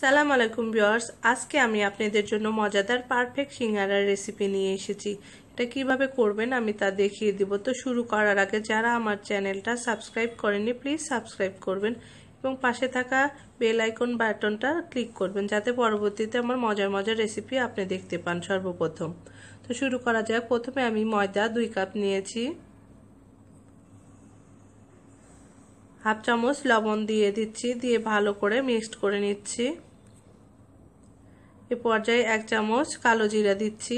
সালাম আলাইকুম বিয়ার্স আজকে আমি আপনাদের জন্য মজাদার পারফেক্ট সিঙ্গারার রেসিপি নিয়ে এসেছি এটা কিভাবে করবেন আমি তা দেখিয়ে দিব তো শুরু করার আগে যারা আমার চ্যানেলটা সাবস্ক্রাইব করেনি প্লিজ সাবস্ক্রাইব করবেন এবং পাশে থাকা বেল আইকন বাটনটা ক্লিক করবেন যাতে পরবর্তীতে আমার মজার মজার রেসিপি আপনি দেখতে পান সর্বপ্রথম তো শুরু করা যাক প্রথমে আমি ময়দা দুই কাপ নিয়েছি হাফ চামচ লবণ দিয়ে দিচ্ছি দিয়ে ভালো করে মিক্সড করে নিচ্ছি এ পর্যায়ে এক চামচ কালো জিরা দিচ্ছি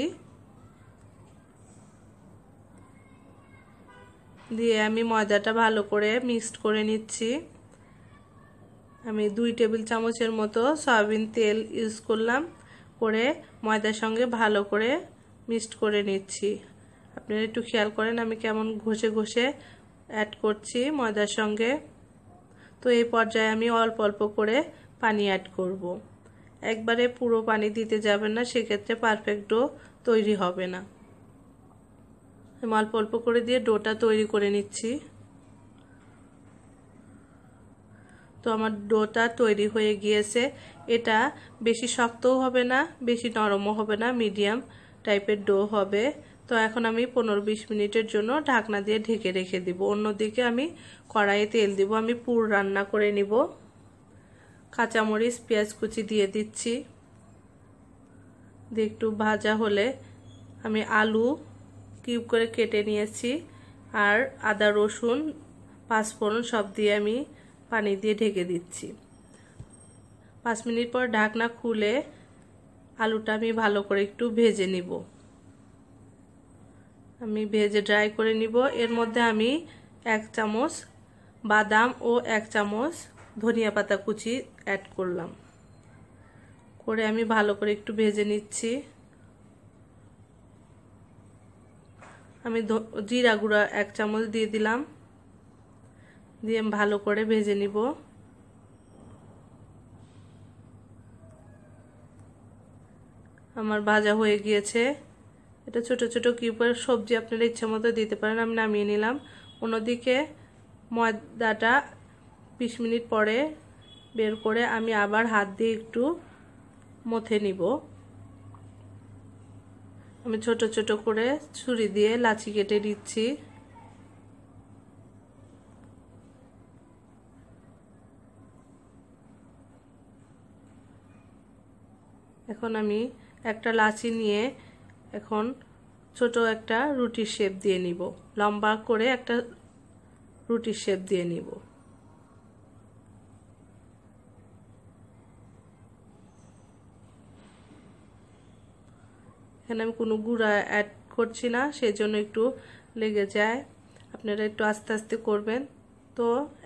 দিয়ে আমি ময়দাটা ভালো করে মিক্সড করে নিচ্ছি আমি দুই টেবিল চামচের মতো সয়াবিন তেল ইউজ করলাম করে ময়দার সঙ্গে ভালো করে মিক্সড করে নিচ্ছি আপনারা একটু খেয়াল করেন আমি কেমন ঘষে ঘষে অ্যাড করছি ময়দার সঙ্গে তো এই পর্যায়ে আমি অল্প অল্প করে পানি অ্যাড করব। একবারে পুরো পানি দিতে যাবেন না সেক্ষেত্রে পারফেক্ট ডো তৈরি হবে না আমি অল্প অল্প করে দিয়ে ডোটা তৈরি করে নিচ্ছি তো আমার ডোটা তৈরি হয়ে গিয়েছে এটা বেশি শক্তও হবে না বেশি নরমও হবে না মিডিয়াম টাইপের ডো হবে তো এখন আমি পনেরো বিশ মিনিটের জন্য ঢাকনা দিয়ে ঢেকে রেখে দিব অন্যদিকে আমি কড়াইয়ে তেল দিব আমি পুর রান্না করে নিব কাঁচামরিচ পেঁয়াজ কুচি দিয়ে দিচ্ছি দিয়ে একটু ভাজা হলে আমি আলু কিউব করে কেটে নিয়েছি আর আদা রসুন পাঁচফোড়ন সব দিয়ে আমি পানি দিয়ে ঢেকে দিচ্ছি পাঁচ মিনিট পর ঢাকনা খুলে আলুটা আমি ভালো করে একটু ভেজে নিব আমি ভেজে ড্রাই করে নিব এর মধ্যে আমি এক চামচ বাদাম ও এক চামচ ধনিয়া পাতা কুচি অ্যাড করলাম করে আমি ভালো করে একটু ভেজে নিচ্ছি আমি জিরা গুঁড়া এক চামচ দিয়ে দিলাম দিয়ে ভালো করে ভেজে নিব আমার ভাজা হয়ে গিয়েছে এটা ছোট ছোট কিউবের সবজি আপনারা ইচ্ছা মতো দিতে পারেন আমি নামিয়ে নিলাম অন্যদিকে ময়দাটা বিশ মিনিট পরে বের করে আমি আবার হাত দিয়ে একটু মথে নিব আমি ছোট ছোট করে ছুরি দিয়ে লাচি কেটে দিচ্ছি এখন আমি একটা লাচি নিয়ে এখন ছোট একটা রুটির শেপ দিয়ে নিব লম্বা করে একটা রুটির শেপ দিয়ে নিব এখানে আমি কোনো গুঁড়া অ্যাড করছি না সেই জন্য একটু লেগে যায় আপনারা একটু আস্তে আস্তে করবেন তো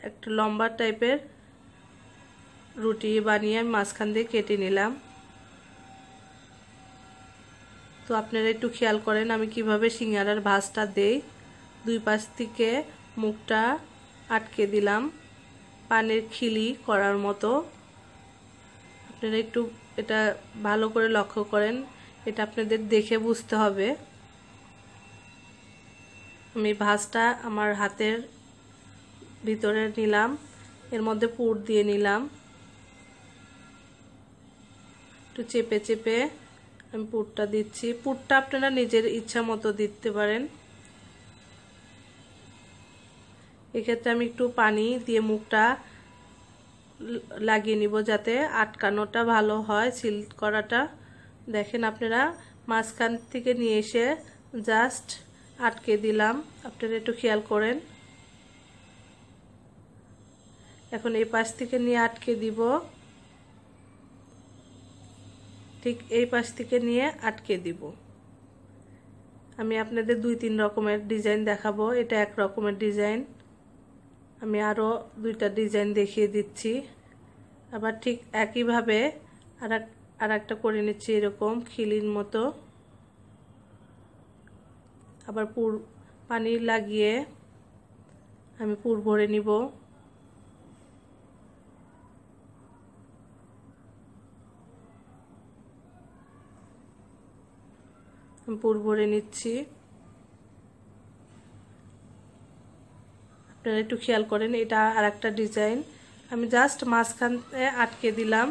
একটা লম্বা টাইপের রুটি বানিয়ে আমি মাঝখান দিয়ে কেটে নিলাম তো আপনারা একটু খেয়াল করেন আমি কিভাবে সিঙ্গারার ভাজটা দেই দুই পাশ থেকে মুখটা আটকে দিলাম পানের খিলি করার মতো আপনারা একটু এটা ভালো করে লক্ষ্য করেন এটা আপনাদের দেখে বুঝতে হবে আমি ভাজটা আমার হাতের ভিতরে নিলাম এর মধ্যে পুর দিয়ে নিলাম একটু চেপে চেপে আমি পুরটা দিচ্ছি পুরটা আপনারা নিজের ইচ্ছা মতো দিতে পারেন এক্ষেত্রে আমি একটু পানি দিয়ে মুখটা লাগিয়ে নিব যাতে আটকানোটা ভালো হয় সিল করাটা দেখেন আপনারা মাঝখান থেকে নিয়ে এসে জাস্ট আটকে দিলাম আপনারা একটু খেয়াল করেন এখন এই পাশ থেকে নিয়ে আটকে দিব ঠিক এই পাশ থেকে নিয়ে আটকে দিব আমি আপনাদের দুই তিন রকমের ডিজাইন দেখাবো এটা এক রকমের ডিজাইন আমি আরও দুইটা ডিজাইন দেখিয়ে দিচ্ছি আবার ঠিক একইভাবে আর আর একটা করে নিচ্ছি এরকম খিলির মতো আবার পুর পানি লাগিয়ে আমি পুর ভরে নিব পুর ভরে নিচ্ছি আপনারা একটু খেয়াল করেন এটা আর একটা ডিজাইন আমি জাস্ট মাঝখানে আটকে দিলাম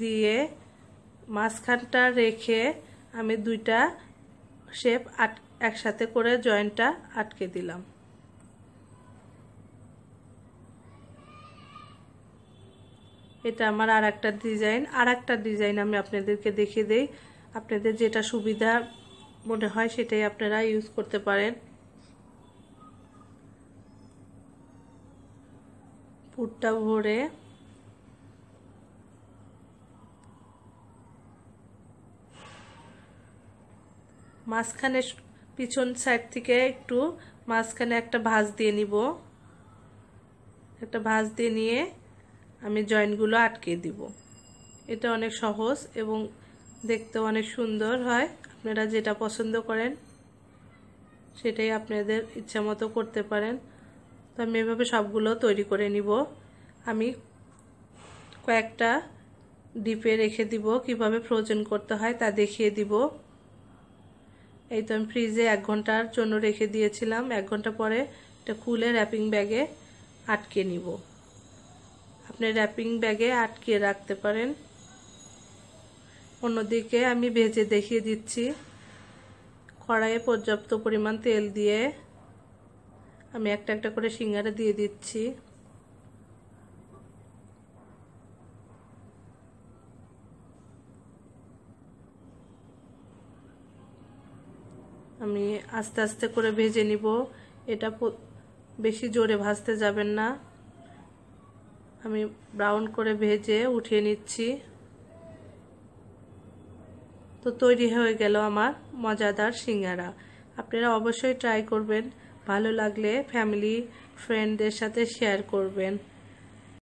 দিয়ে মাঝখানটা রেখে আমি দুইটা শেপ আট একসাথে করে জয়েন্টটা আটকে দিলাম এটা আমার আর একটা ডিজাইন আর একটা ডিজাইন আমি আপনাদেরকে দেখে দেই আপনাদের যেটা সুবিধা মনে হয় সেটাই আপনারা ইউজ করতে পারেন পুরটা ভরে মাঝখানে পিছন সাইড থেকে একটু মাঝখানে একটা ভাঁজ দিয়ে নিব একটা ভাঁজ দিয়ে নিয়ে আমি জয়েন্টগুলো আটকে দিব এটা অনেক সহজ এবং দেখতে অনেক সুন্দর হয় আপনারা যেটা পছন্দ করেন সেটাই আপনাদের ইচ্ছা মতো করতে পারেন তো আমি এভাবে সবগুলো তৈরি করে নিব আমি কয়েকটা ডিপে রেখে দিব কিভাবে ফ্রোজেন করতে হয় তা দেখিয়ে দিব এই তো আমি ফ্রিজে এক ঘন্টার জন্য রেখে দিয়েছিলাম এক ঘন্টা পরে এটা খুলে র্যাপিং ব্যাগে আটকে নিব আপনি র্যাপিং ব্যাগে আটকে রাখতে পারেন অন্যদিকে আমি ভেজে দেখিয়ে দিচ্ছি কড়াইয়ে পর্যাপ্ত পরিমাণ তেল দিয়ে আমি একটা একটা করে সিঙ্গারে দিয়ে দিচ্ছি আমি আস্তে আস্তে করে ভেজে নিব এটা বেশি জোরে ভাজতে যাবেন না আমি ব্রাউন করে ভেজে উঠিয়ে নিচ্ছি তো তৈরি হয়ে গেল আমার মজাদার সিঙ্গারা আপনারা অবশ্যই ট্রাই করবেন ভালো লাগলে ফ্যামিলি ফ্রেন্ডদের সাথে শেয়ার করবেন